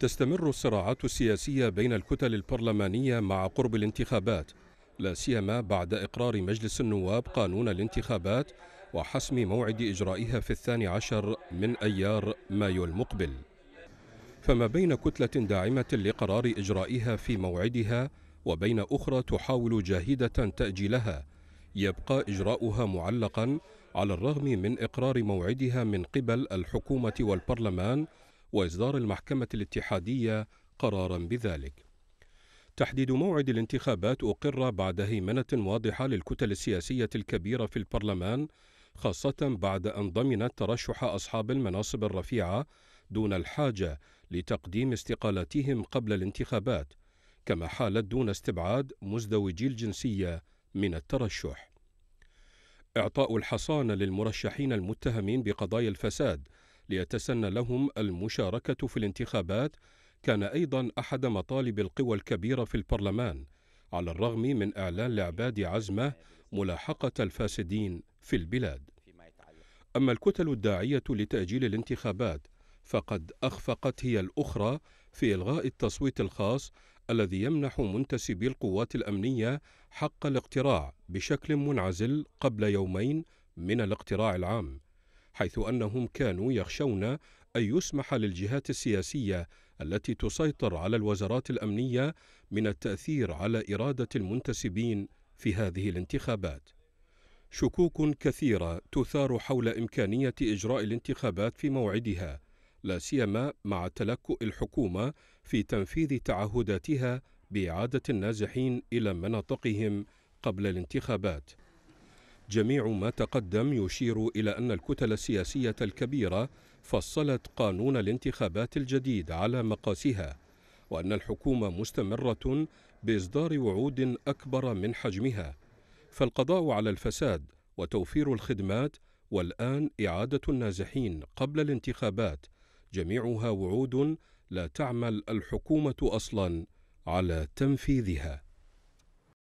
تستمر الصراعات السياسية بين الكتل البرلمانية مع قرب الانتخابات لا سيما بعد إقرار مجلس النواب قانون الانتخابات وحسم موعد إجرائها في الثاني عشر من أيار مايو المقبل فما بين كتلة داعمة لقرار إجرائها في موعدها وبين أخرى تحاول جاهدة تأجيلها يبقى إجراؤها معلقا على الرغم من إقرار موعدها من قبل الحكومة والبرلمان وإصدار المحكمة الاتحادية قرارا بذلك تحديد موعد الانتخابات أقر بعد هيمنة واضحة للكتل السياسية الكبيرة في البرلمان خاصة بعد أن ضمنت ترشح أصحاب المناصب الرفيعة دون الحاجة لتقديم استقالاتهم قبل الانتخابات كما حالت دون استبعاد مزدوجي الجنسية من الترشح إعطاء الحصانة للمرشحين المتهمين بقضايا الفساد ليتسنى لهم المشاركة في الانتخابات كان أيضا أحد مطالب القوى الكبيرة في البرلمان على الرغم من إعلان لعباد عزمه ملاحقة الفاسدين في البلاد أما الكتل الداعية لتأجيل الانتخابات فقد أخفقت هي الأخرى في إلغاء التصويت الخاص الذي يمنح منتسبي القوات الأمنية حق الاقتراع بشكل منعزل قبل يومين من الاقتراع العام حيث أنهم كانوا يخشون أن يسمح للجهات السياسية التي تسيطر على الوزارات الأمنية من التأثير على إرادة المنتسبين في هذه الانتخابات شكوك كثيرة تثار حول إمكانية إجراء الانتخابات في موعدها لا سيما مع تلكؤ الحكومة في تنفيذ تعهداتها بإعادة النازحين إلى مناطقهم قبل الانتخابات جميع ما تقدم يشير إلى أن الكتل السياسية الكبيرة فصلت قانون الانتخابات الجديد على مقاسها وأن الحكومة مستمرة بإصدار وعود أكبر من حجمها فالقضاء على الفساد وتوفير الخدمات والآن إعادة النازحين قبل الانتخابات جميعها وعود لا تعمل الحكومة أصلا على تنفيذها